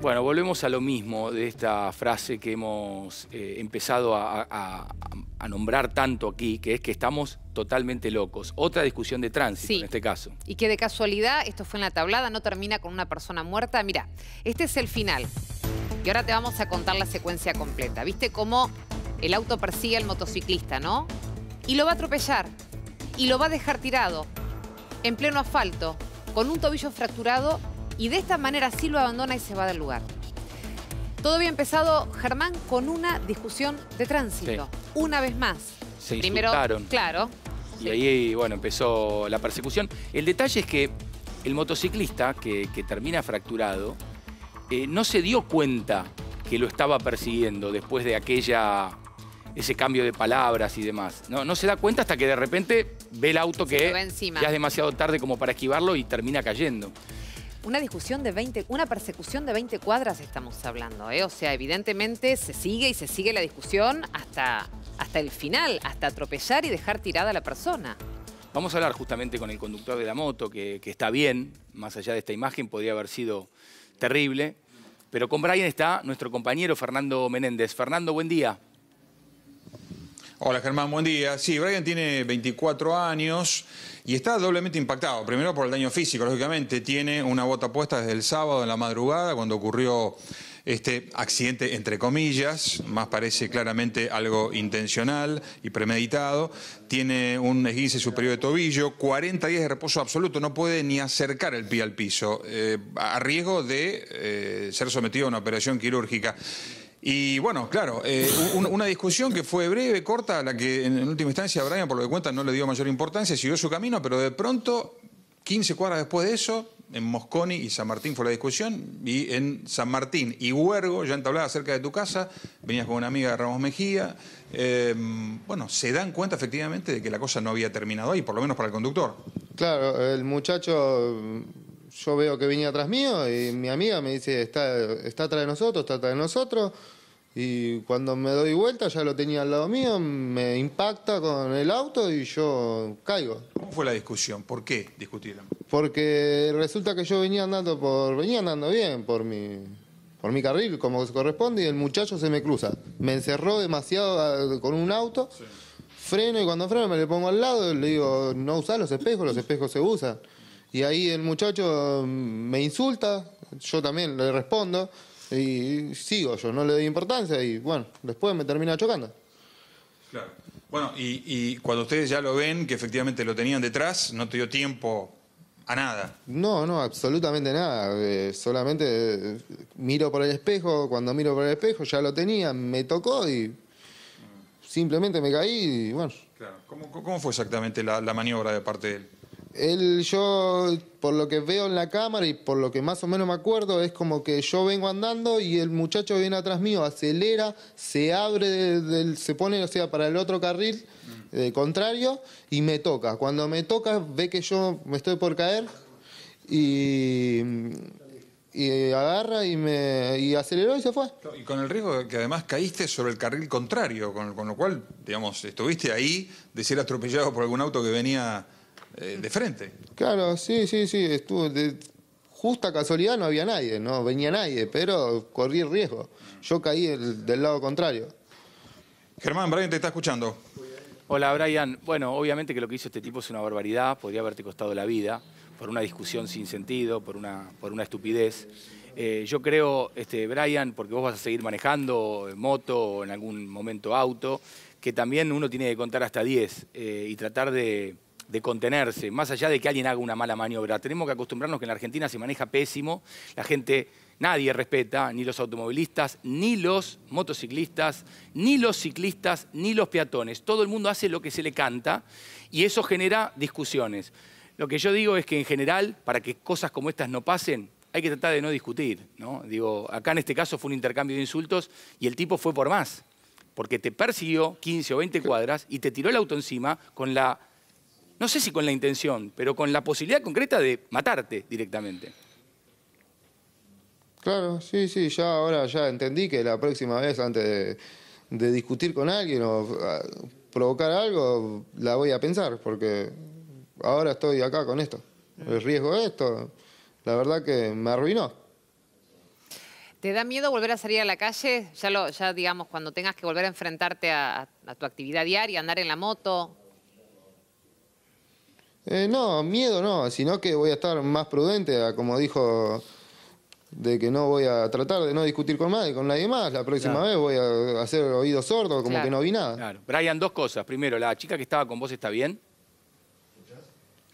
Bueno, volvemos a lo mismo de esta frase que hemos eh, empezado a, nombrar tanto aquí, que es que estamos totalmente locos. Otra discusión de tránsito en este caso. Y que de casualidad, esto fue en la tablada, no termina con una persona muerta. Mira, este es el final. Y ahora te vamos a contar la secuencia completa. ¿Viste cómo el auto persigue al motociclista, no? Y lo va a atropellar. Y lo va a dejar tirado. En pleno asfalto. Con un tobillo fracturado y de esta manera sí lo abandona y se va del lugar. Todo había empezado, Germán, con una discusión de tránsito. Una vez más. Se Primero, Claro. Y ahí, bueno, empezó la persecución. El detalle es que el motociclista, que, termina fracturado, eh, no se dio cuenta que lo estaba persiguiendo después de aquella ese cambio de palabras y demás. No, no se da cuenta hasta que de repente ve el auto que ya es demasiado tarde como para esquivarlo y termina cayendo una discusión de 20, una persecución de 20 cuadras estamos hablando, ¿eh? O sea, evidentemente se sigue y se sigue la discusión hasta, hasta el final, hasta atropellar y dejar tirada a la persona. Vamos a hablar justamente con el conductor de la moto, que está bien, más allá de esta imagen, podría haber sido terrible. Pero con Brian está nuestro compañero Fernando Menéndez. Fernando, buen día. Hola Germán, buen día. Sí, Brian tiene 24 años y está doblemente impactado. Primero por el daño físico, lógicamente. Tiene una bota puesta desde el sábado en la madrugada cuando ocurrió este accidente entre comillas, más parece claramente algo intencional y premeditado. Tiene un esguince superior de tobillo, 40 días de reposo absoluto, no puede ni acercar el pie al piso, eh, a riesgo de eh, ser sometido a una operación quirúrgica. Y bueno, claro, eh, una discusión que fue breve, corta, a la que en última instancia Brian, por lo que cuenta, no le dio mayor importancia, siguió su camino, pero de pronto, 15 cuadras después de eso, en Mosconi y San Martín fue la discusión, y en San Martín y Huergo, ya entablada cerca de tu casa, venías con una amiga de Ramos Mejía, em, bueno, se dan cuenta efectivamente de que la cosa no había terminado ahí, por lo menos para el conductor. Claro, el muchacho yo veo que venía atrás mío y mi amiga me dice, está, está atrás de nosotros, está atrás de nosotros. Y cuando me doy vuelta, ya lo tenía al lado mío, me impacta con el auto y yo caigo. ¿Cómo fue la discusión? ¿Por qué discutieron? Porque resulta que yo venía andando por venía andando bien por mi por mi carril como se corresponde y el muchacho se me cruza. Me encerró demasiado ah, con un auto. Freno y cuando freno me le pongo al lado, y le digo, "No usá los espejos, los espejos se usan." Y ahí el muchacho mm, me insulta, yo también le respondo y sigo yo, no le doy importancia y bueno, después me termina chocando. Claro. Bueno, y, cuando ustedes ya lo ven, que efectivamente lo tenían detrás, no te dio tiempo a nada. No, no, absolutamente nada. Eh, solamente eh, miro por el espejo, cuando miro por el espejo ya lo tenía, me tocó y simplemente me caí y bueno. Claro. ¿Cómo, fue exactamente la, la maniobra de parte de él? él, yo, por lo que veo en la cámara y por lo que más o menos me acuerdo, es como que yo vengo andando y el muchacho viene atrás mío, acelera, se abre, del, se pone, o sea, para el otro carril mm. eh, contrario y me toca. Cuando me toca, ve que yo me estoy por caer y, agarra y me y aceleró y se fue. Y con el riesgo que además caíste sobre el carril contrario, con lo cual, digamos, estuviste ahí de ser atropellado por algún auto que venía eh, de frente. Claro, sí, sí, sí. Estuvo de justa casualidad no había nadie, no venía nadie, pero corrí el riesgo. Yo caí del lado contrario. Germán, Brian te está escuchando. Hola, Brian. Bueno, obviamente que lo que hizo este tipo es una barbaridad, podría haberte costado la vida por una discusión sin sentido, por una, por una estupidez. Eh, yo creo, este, Brian, porque vos vas a seguir manejando moto o en algún momento auto, que también uno tiene que contar hasta 10 eh, y tratar de de contenerse, más allá de que alguien haga una mala maniobra. Tenemos que acostumbrarnos que en la Argentina se maneja pésimo, la gente, nadie respeta, ni los automovilistas, ni los motociclistas, ni los ciclistas, ni los peatones. Todo el mundo hace lo que se le canta y eso genera discusiones. Lo que yo digo es que en general, para que cosas como estas no pasen, hay que tratar de no discutir. ¿no? Digo, acá en este caso fue un intercambio de insultos y el tipo fue por más, porque te persiguió 15 o 20 cuadras y te tiró el auto encima con la no sé si con la intención, pero con la posibilidad concreta de matarte directamente. Claro, sí, sí, ya ahora ya entendí que la próxima vez antes de, discutir con alguien o ah, provocar algo, la voy a pensar, porque ahora estoy acá con esto. El riesgo esto, la verdad que me arruinó. ¿Te da miedo volver a salir a la calle? Ya, lo, ya digamos, cuando tengas que volver a enfrentarte a, a tu actividad diaria, andar en la moto, eh, no, miedo no, sino que voy a estar más prudente, como dijo, de que no voy a tratar de no discutir con nadie, con nadie más. La próxima vez voy a hacer oído sordo, como que no vi nada. Brian, dos cosas. Primero, ¿la chica que estaba con vos está bien?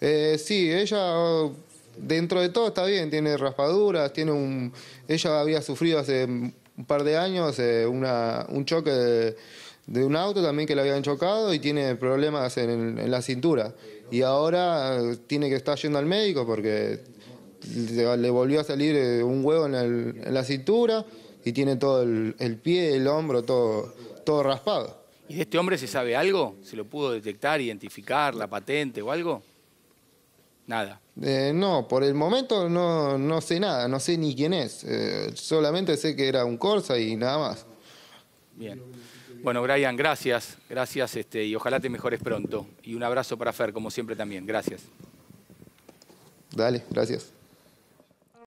Eh, sí, ella dentro de todo está bien, tiene raspaduras, tiene un... Ella había sufrido hace un par de años eh, un choque de de un auto también que le habían chocado y tiene problemas en, la cintura. Y ahora eh, tiene que estar yendo al médico porque le volvió a salir eh, un huevo en, la cintura y tiene todo el, pie, el hombro, todo, todo raspado. ¿Y de este hombre se sabe algo? ¿Se lo pudo detectar, identificar, la patente o algo? Nada. Eh, no, por el momento no, no, sé nada, no sé ni quién es. solamente sé que era un Corsa y nada más. Bien. Bueno, Brian, gracias. Gracias este, y ojalá te mejores pronto. Y un abrazo para Fer, como siempre también. Gracias. Dale, gracias.